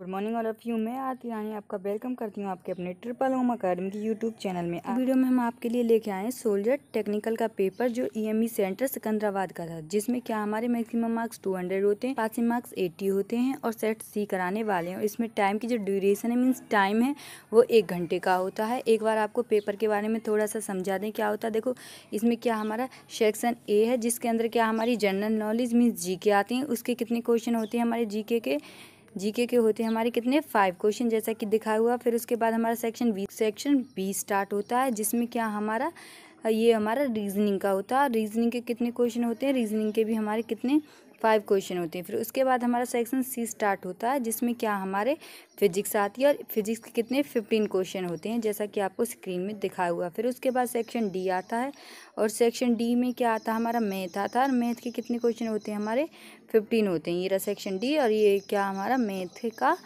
good morning all of you मैं आरती रानी आपका welcome करती हूँ आपके अपने ट्रिपल होम अकेडमी के यूट्यूब चैनल में वीडियो में हम आपके लिए लेके आए सोल्जर टेक्निकल का पेपर जो EME e e centre Secunderabad का था जिसमें क्या हमारे मैक्सिमम मार्क्स 200 होते हैं पासिंग मार्क्स 80 होते हैं और सेट सी कराने वाले हैं इसमें टाइम की जो ड्यूरेशन है मीन्स टाइम है वो एक घंटे का होता है एक बार आपको पेपर के बारे में थोड़ा सा समझा दें क्या होता है देखो इसमें क्या हमारा सेक्शन ए है जिसके अंदर क्या हमारी जनरल नॉलेज मीन्स जी आते हैं उसके कितने क्वेश्चन होते हैं हमारे जी के जीके के होते हैं हमारे कितने फाइव क्वेश्चन जैसा कि दिखा हुआ फिर उसके बाद हमारा section B section B start होता है जिसमें क्या हमारा ये हमारा रीजनिंग का होता है रीजनिंग के कितने क्वेश्चन होते हैं रीजनिंग के भी हमारे कितने फाइव क्वेश्चन होते हैं फिर उसके बाद हमारा सेक्शन सी स्टार्ट होता है जिसमें क्या हमारे फिजिक्स आती है और फिजिक्स के कितने फिफ्टीन क्वेश्चन होते हैं जैसा कि आपको स्क्रीन में दिखा हुआ फिर उसके बाद सेक्शन डी आता है और सेक्शन डी में क्या आता है हमारा मैथ आता है और मैथ के कितने क्वेश्चन होते हैं हमारे फिफ्टीन होते हैं ये रहा सेक्शन डी और ये क्या हमारा मैथ का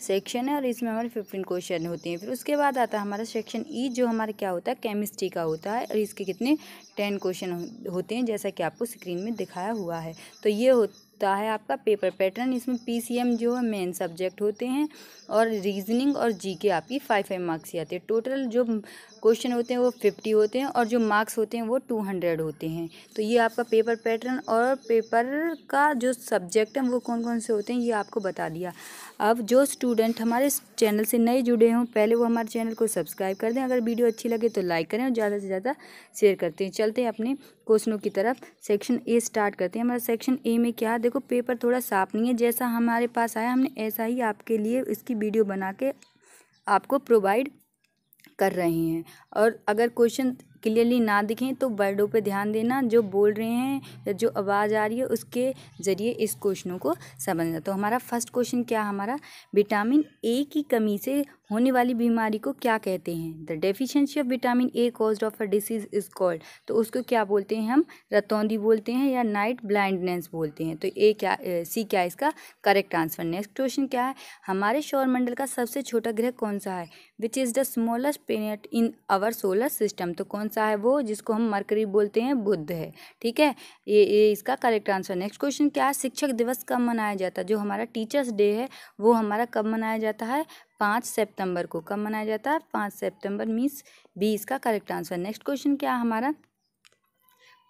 सेक्शन है और इसमें हमारे फिफ्टीन क्वेश्चन होते हैं फिर उसके बाद आता है हमारा सेक्शन ई जो हमारा क्या होता है केमिस्ट्री का होता है और इसके कितने टेन क्वेश्चन होते हैं जैसा कि आपको स्क्रीन में दिखाया हुआ है तो ये हो होता है आपका पेपर पैटर्न इसमें पीसीएम जो है मेन सब्जेक्ट होते हैं और रीजनिंग और जीके आपकी फाइव फाइव मार्क्स ही आते हैं टोटल जो क्वेश्चन होते हैं वो फिफ्टी होते हैं और जो मार्क्स होते हैं वो टू हंड्रेड होते हैं तो ये आपका पेपर पैटर्न और पेपर का जो सब्जेक्ट है वो कौन कौन से होते हैं ये आपको बता दिया अब जो स्टूडेंट हमारे चैनल से नए जुड़े हों पहले वो हमारे चैनल को सब्सक्राइब कर दें अगर वीडियो अच्छी लगे तो लाइक करें और ज़्यादा से ज़्यादा शेयर करते हैं चलते हैं अपने क्वेश्चनों की तरफ सेक्शन ए स्टार्ट करते हैं हमारा सेक्शन ए में क्या है देखो पेपर थोड़ा साफ नहीं है जैसा हमारे पास आया हमने ऐसा ही आपके लिए इसकी वीडियो बना के आपको प्रोवाइड कर रहे हैं और अगर क्वेश्चन क्लियरली ना दिखें तो वर्डों पे ध्यान देना जो बोल रहे हैं या जो आवाज़ आ रही है उसके ज़रिए इस क्वेश्चनों को समझना तो हमारा फर्स्ट क्वेश्चन क्या हमारा विटामिन ए की कमी से होने वाली बीमारी को क्या कहते हैं the deficiency of vitamin A cause of a disease is called तो उसको क्या बोलते हैं हम रतौंदी बोलते हैं या नाइट ब्लाइंडनेस बोलते हैं तो ए क्या सी क्या इसका करेक्ट आंसर नेक्स्ट क्वेश्चन क्या है हमारे मंडल का सबसे छोटा ग्रह कौन सा है which is the smallest planet in our solar system तो कौन कौन सा है वो जिसको हम मरकरी बोलते हैं बुद्ध है ठीक है ये ये इसका करेक्ट आंसर नेक्स्ट क्वेश्चन क्या है शिक्षक दिवस कब मनाया जाता है जो हमारा टीचर्स डे है वो हमारा कब मनाया जाता है पाँच सितंबर को कब मनाया जाता है पाँच सितंबर मीन्स बी इसका करेक्ट आंसर नेक्स्ट क्वेश्चन क्या हमारा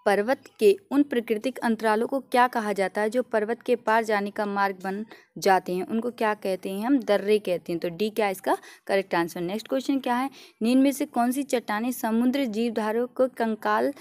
पर्वत के उन प्राकृतिक अंतरालों को क्या कहा जाता है जो पर्वत के पार जाने का मार्ग बन जाते हैं उनको क्या कहते हैं हम दर्रे कहते हैं तो डी क्या इसका करेक्ट आंसर नेक्स्ट क्वेश्चन क्या है नींद में से कौन सी चट्टानें समुद्र जीवधारों को कंकाल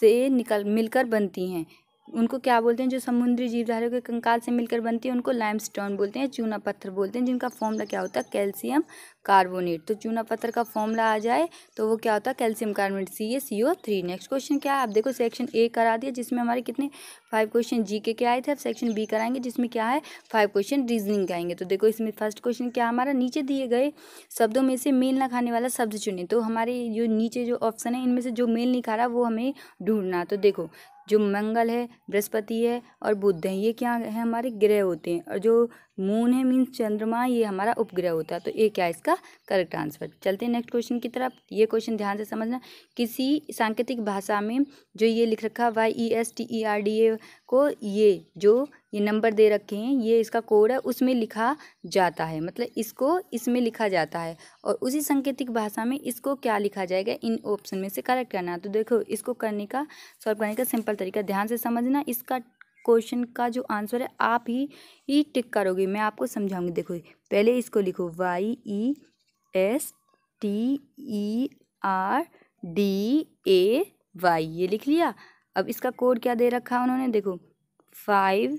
से निकल मिलकर बनती हैं उनको क्या बोलते हैं जो समुद्री जीवधारियों के कंकाल से मिलकर बनती है उनको लाइमस्टोन बोलते हैं चूना पत्थर बोलते हैं जिनका फॉर्मूला क्या होता है कैल्शियम कार्बोनेट तो चूना पत्थर का फॉर्मूला आ जाए तो वो क्या होता है calcium carbonate C A C O three next question क्या है आप देखो सेक्शन ए करा दिया जिसमें हमारे कितने फाइव क्वेश्चन जी के के आए थे अब सेक्शन बी कराएंगे जिसमें क्या है फाइव क्वेश्चन रीजनिंग आएंगे तो देखो इसमें फर्स्ट क्वेश्चन क्या हमारा नीचे दिए गए शब्दों में से मेल ना खाने वाला शब्द चुने तो हमारे जो नीचे जो ऑप्शन है इनमें से जो मेल नहीं खा रहा वो हमें ढूंढना तो देखो जो मंगल है बृहस्पति है और बुध है ये क्या है हमारे ग्रह होते हैं और जो मून है मीन्स चंद्रमा ये हमारा उपग्रह होता है तो ये क्या इसका करेक्ट आंसर चलते हैं नेक्स्ट क्वेश्चन की तरफ ये क्वेश्चन ध्यान से समझना किसी सांकेतिक भाषा में जो ये लिख रखा Y E S T E R D A को ये जो ये नंबर दे रखे हैं ये इसका कोड है उसमें लिखा जाता है मतलब इसको इसमें लिखा जाता है और उसी सांकेतिक भाषा में इसको क्या लिखा जाएगा इन ऑप्शन में से करेक्ट करना तो देखो इसको करने का सॉल्व करने का सिंपल तरीका ध्यान से समझना इसका क्वेश्चन का जो आंसर है आप ही ही टिक करोगे मैं आपको समझाऊंगी देखो पहले इसको लिखो Y E S T E R D A Y ये लिख लिया अब इसका कोड क्या दे रखा है उन्होंने देखो five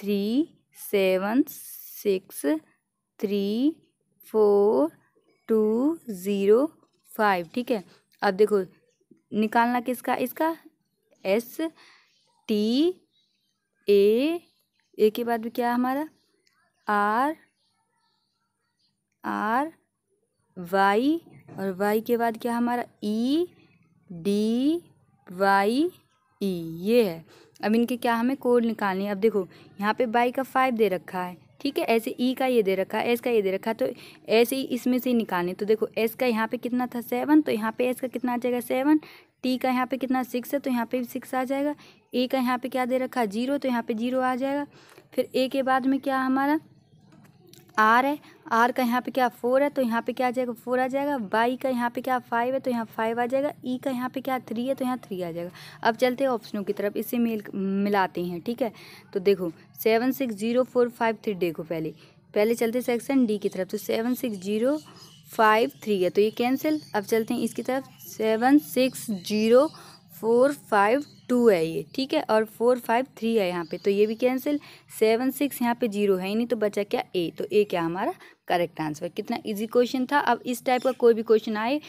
three seven six three four two zero five ठीक है अब देखो निकालना किसका इसका एस टी ए ए के बाद में क्या हमारा आर आर वाई और वाई के बाद क्या हमारा ई डी वाई ई ये है अब इनके क्या हमें कोड निकालने अब देखो यहाँ पे बाई का फाइव दे रखा है ठीक है ऐसे ई e का ये दे रखा है एस का ये दे रखा है तो ऐसे ही इसमें से ही निकालने तो देखो एस का यहाँ पे कितना था सेवन तो यहाँ पे एस का कितना आ जाएगा सेवन टी का यहाँ पे कितना सिक्स है तो यहाँ पे भी सिक्स आ जाएगा ए का यहाँ पे क्या दे रखा है जीरो तो यहाँ पे जीरो आ जाएगा फिर ए के बाद में क्या हमारा आर है आर का यहाँ पे क्या फोर है तो यहाँ पे क्या आ जाएगा फोर आ जाएगा वाई का यहाँ पे क्या फाइव है तो यहाँ फाइव आ जाएगा ई e का यहाँ पे क्या थ्री है तो यहाँ थ्री आ जाएगा अब चलते हैं ऑप्शनों की तरफ इसे मेल मिलाते हैं ठीक है तो देखो seven six zero four five three देखो पहले पहले चलते सेक्शन डी की तरफ तो seven six zero five three है तो ये कैंसिल अब चलते हैं इसकी तरफ seven six zero four five two है ये ठीक है और फोर फाइव थ्री है यहाँ पे तो ये भी कैंसिल सेवन सिक्स यहाँ पे जीरो है ही नहीं तो बचा क्या ए तो ए क्या हमारा करेक्ट आंसर कितना इजी क्वेश्चन था अब इस टाइप का कोई भी क्वेश्चन आए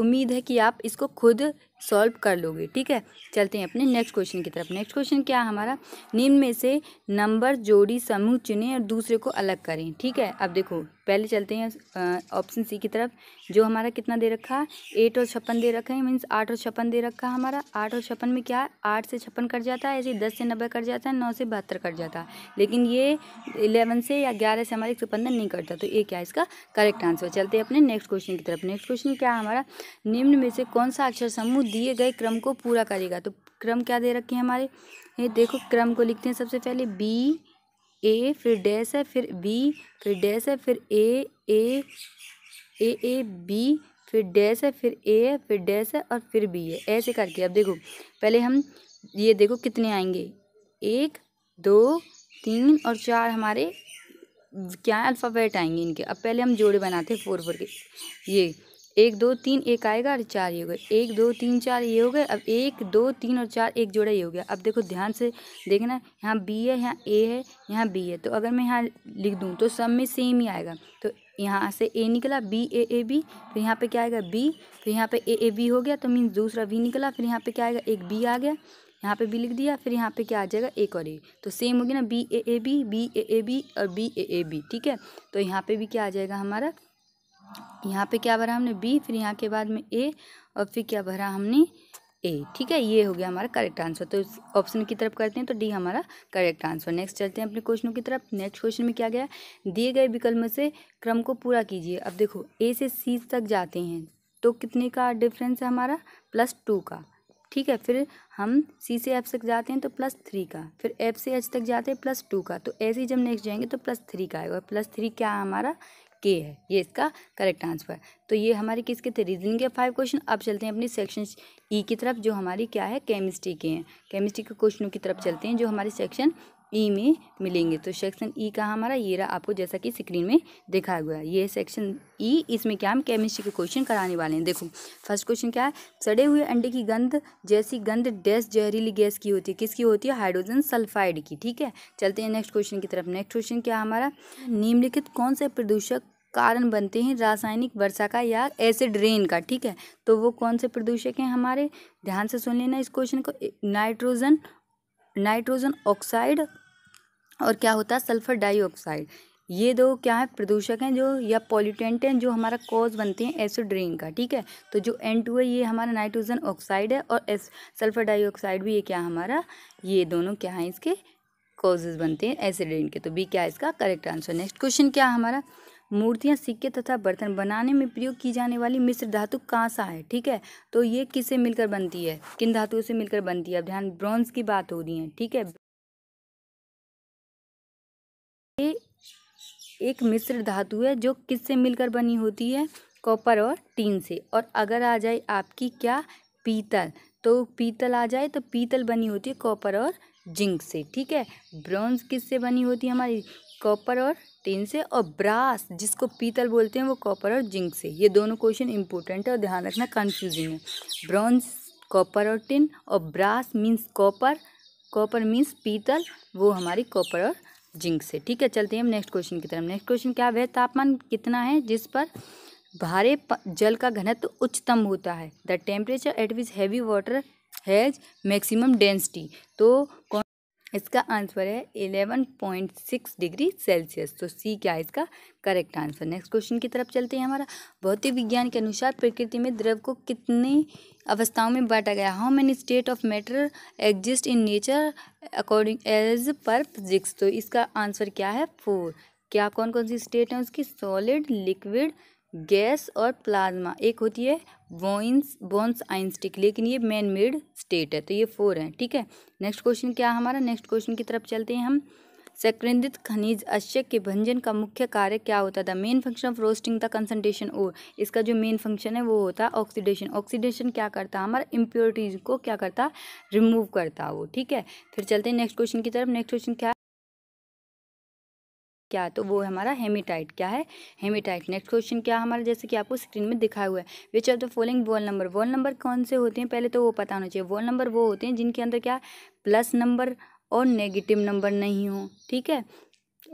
उम्मीद है कि आप इसको खुद सॉल्व कर लोगे ठीक है चलते हैं अपने नेक्स्ट क्वेश्चन की तरफ नेक्स्ट क्वेश्चन क्या है हमारा निम्न में से नंबर जोड़ी समूह चुनें और दूसरे को अलग करें ठीक है अब देखो पहले चलते हैं ऑप्शन सी की तरफ जो हमारा कितना दे रखा है एट और छप्पन दे रखा है मीन्स आठ और छप्पन दे रखा है हमारा आठ और छप्पन में क्या है आठ से छप्पन कट जाता है ऐसे दस से नब्बे कट जाता है नौ से बहत्तर कट जाता है लेकिन ये इलेवन से या ग्यारह से हमारा एक सौ पंद्रह नहीं कटता तो ये क्या इसका करेक्ट आंसर चलते हैं अपने नेक्स्ट क्वेश्चन की तरफ नेक्स्ट क्वेश्चन क्या है हमारा निम्न में से कौन सा अक्षर समूह दिए गए क्रम को पूरा करेगा तो क्रम क्या दे रखे हैं हमारे ये देखो क्रम को लिखते हैं सबसे पहले बी ए फिर डैश है फिर बी फिर डैश है फिर ए ए ए ए बी फिर डैश है फिर ए है फिर डैश है और फिर बी है ऐसे करके अब देखो पहले हम ये देखो कितने आएंगे एक दो तीन और चार हमारे क्या अल्फ़ाबेट आएंगे इनके अब पहले हम जोड़े बनाते हैं फोर फोर के ये एक दो तीन एक आएगा और चार ये हो गए एक दो तीन चार ये हो गए अब एक दो तीन और चार एक जोड़ा ये हो गया अब देखो ध्यान से देखना यहाँ बी है यहाँ ए है यहाँ बी है तो अगर मैं यहाँ लिख दूँ तो सब में सेम ही आएगा तो यहाँ से ए निकला बी ए ए बी फिर यहाँ पे क्या आएगा बी फिर यहाँ पे ए ए बी हो गया तो मीन्स दूसरा बी निकला फिर यहाँ पे क्या आएगा एक बी आ गया यहाँ पे बी लिख दिया फिर यहाँ पे क्या आ जाएगा एक और ए तो सेम हो गया ना B A A B B A A B और बी ए ए बी ठीक है तो यहाँ पे भी क्या आ जाएगा हमारा यहाँ पे क्या भरा हमने बी फिर यहाँ के बाद में ए और फिर क्या भरा हमने ए ठीक है ये हो गया हमारा करेक्ट आंसर तो ऑप्शन की तरफ करते हैं तो डी हमारा करेक्ट आंसर नेक्स्ट चलते हैं अपने क्वेश्चनों की तरफ नेक्स्ट क्वेश्चन में क्या गया दिए गए विकल्प में से क्रम को पूरा कीजिए अब देखो ए से सी तक जाते हैं तो कितने का डिफरेंस है हमारा प्लस टू का ठीक है फिर हम सी से एफ तक जाते हैं तो प्लस थ्री का फिर एफ से एच तक जाते हैं प्लस टू का तो ऐसे ही जब नेक्स्ट जाएंगे तो प्लस थ्री का आएगा प्लस थ्री क्या है हमारा के है ये इसका करेक्ट आंसर है तो ये हमारे किसके थे रीजनिंग के फाइव क्वेश्चन अब चलते हैं अपनी सेक्शन ई e की तरफ जो हमारी क्या है केमिस्ट्री के हैं केमिस्ट्री के क्वेश्चनों की तरफ चलते हैं जो हमारे सेक्शन ई e में मिलेंगे तो सेक्शन ई का हमारा ये रहा आपको जैसा कि स्क्रीन में दिखाया हुआ है ये सेक्शन ई e, इसमें क्या हम केमिस्ट्री के क्वेश्चन कराने वाले हैं देखो फर्स्ट क्वेश्चन क्या है सड़े हुए अंडे की गंध जैसी गंध डैस जहरीली गैस की होती है किसकी होती है हाइड्रोजन सल्फाइड की ठीक है चलते हैं नेक्स्ट क्वेश्चन की तरफ नेक्स्ट क्वेश्चन क्या हमारा निम्नलिखित कौन से प्रदूषक कारण बनते हैं रासायनिक वर्षा का या एसिड रेन का ठीक है तो वो कौन से प्रदूषक हैं हमारे ध्यान से सुन लेना इस क्वेश्चन को नाइट्रोजन नाइट्रोजन ऑक्साइड और क्या होता है सल्फर डाइऑक्साइड ये दो क्या है प्रदूषक हैं जो या पॉल्यूटेंट हैं जो हमारा कॉज बनते हैं एसिड रेन का ठीक है तो जो एन टू है ये हमारा नाइट्रोजन ऑक्साइड है और एस सल्फर डाइऑक्साइड भी ये क्या हमारा ये दोनों क्या हैं इसके कॉजेज बनते हैं एसिड रेन के तो बी क्या इसका करेक्ट आंसर नेक्स्ट क्वेश्चन क्या हमारा मूर्तियाँ सिक्के तथा बर्तन बनाने में प्रयोग की जाने वाली मिश्र धातु कहाँ सा है ठीक है तो ये किससे मिलकर बनती है किन धातुओं से मिलकर बनती है अब ध्यान ब्रॉन्ज की बात हो रही है ठीक है ये एक मिश्र धातु है जो किससे मिलकर बनी होती है कॉपर और टीन से और अगर आ जाए आपकी क्या पीतल तो पीतल आ जाए तो पीतल बनी होती है कॉपर और जिंक से ठीक है ब्रॉन्ज किससे बनी होती है हमारी कॉपर और टिन से और ब्रास जिसको पीतल बोलते हैं वो कॉपर और जिंक से ये दोनों क्वेश्चन इंपॉर्टेंट है और ध्यान रखना कन्फ्यूजिंग है ब्रॉन्ज कॉपर और टिन और brass means copper copper means पीतल वो हमारी कॉपर और जिंक से ठीक है चलते हैं हम नेक्स्ट क्वेश्चन की तरफ नेक्स्ट क्वेश्चन क्या वह तापमान कितना है जिस पर भारे जल का घनत्व उच्चतम होता है the temperature at which heavy water has maximum density तो कौन इसका आंसर है eleven point six degree Celsius तो सी क्या है इसका करेक्ट आंसर नेक्स्ट क्वेश्चन की तरफ चलते हैं हमारा भौतिक विज्ञान के अनुसार प्रकृति में द्रव को कितने अवस्थाओं में बांटा गया how many state of matter exist in nature according as per physics तो इसका आंसर क्या है फोर क्या कौन कौन सी स्टेट है उसकी सॉलिड लिक्विड गैस और प्लाज्मा एक होती है वॉइंस बोन्स आइंस्टिक लेकिन ये मैन मेड स्टेट है तो ये फोर है ठीक है नेक्स्ट क्वेश्चन क्या हमारा नेक्स्ट क्वेश्चन की तरफ चलते हैं हम सक्रंदित खनिज अश्यक के भंजन का मुख्य कार्य क्या होता था मेन फंक्शन ऑफ रोस्टिंग था कंसनट्रेशन और इसका जो मेन फंक्शन है वो होता है ऑक्सीडेशन ऑक्सीडेशन क्या करता हमारा इम्प्योरिटीज को क्या करता रिमूव करता वो ठीक है फिर चलते हैं नेक्स्ट क्वेश्चन की तरफ नेक्स्ट क्वेश्चन क्या क्या है तो वो है हमारा हेमीटाइट क्या है हेमीटाइट नेक्स्ट क्वेश्चन क्या हमारा जैसे कि आपको स्क्रीन में दिखाया हुआ है which of the following whole number whole number कौन से होते हैं पहले तो वो पता होना चाहिए वॉल नंबर वो होते हैं जिनके अंदर क्या प्लस नंबर और नेगेटिव नंबर नहीं हो ठीक है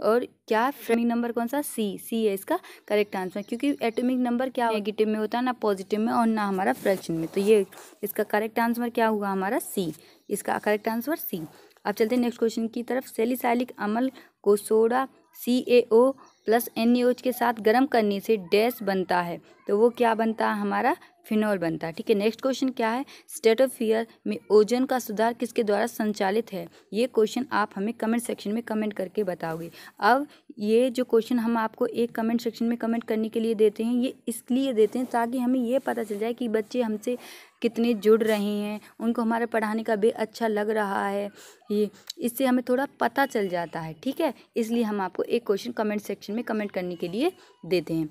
और क्या फ्रेमिंग नंबर कौन सा सी सी है इसका करेक्ट आंसर क्योंकि एटॉमिक नंबर क्या नेगेटिव में होता है ना पॉजिटिव में और ना हमारा फ्रैक्शन में तो ये इसका करेक्ट आंसर क्या हुआ हमारा सी इसका करेक्ट आंसर सी अब चलते हैं नेक्स्ट क्वेश्चन की तरफ सेलिसाइलिक अमल को soda C A O plus N के साथ गर्म करने से डैश बनता है तो वो क्या बनता है हमारा फिनॉल बनता है ठीक है नेक्स्ट क्वेश्चन क्या है स्टेट ऑफ फियर में ओजन का सुधार किसके द्वारा संचालित है ये क्वेश्चन आप हमें कमेंट सेक्शन में कमेंट करके बताओगे अब ये जो क्वेश्चन हम आपको एक कमेंट सेक्शन में कमेंट करने के लिए देते हैं ये इसलिए देते हैं ताकि हमें ये पता चल जाए कि बच्चे हमसे कितने जुड़ रहे हैं उनको हमारे पढ़ाने का भी अच्छा लग रहा है ये इससे हमें थोड़ा पता चल जाता है ठीक है इसलिए हम आपको एक क्वेश्चन कमेंट सेक्शन में कमेंट करने के लिए देते हैं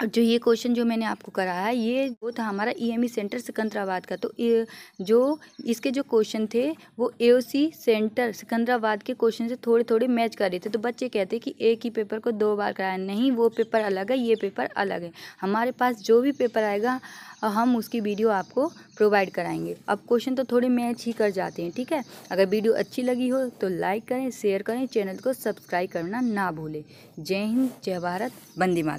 अब जो ये क्वेश्चन जो मैंने आपको कराया है ये वो था हमारा EME e centre e Secunderabad का तो जो इसके जो क्वेश्चन थे वो एओसी सेंटर सिकंदराबाद के क्वेश्चन से थोड़े थोड़े मैच कर रहे थे तो बच्चे कहते हैं कि एक ही पेपर को दो बार कराया नहीं वो पेपर अलग है ये पेपर अलग है हमारे पास जो भी पेपर आएगा हम उसकी वीडियो आपको प्रोवाइड कराएंगे अब क्वेश्चन तो थोड़े मैच ही कर जाते हैं ठीक है अगर वीडियो अच्छी लगी हो तो लाइक करें शेयर करें चैनल को सब्सक्राइब करना ना भूलें जय हिंद जय भारत बंदी माता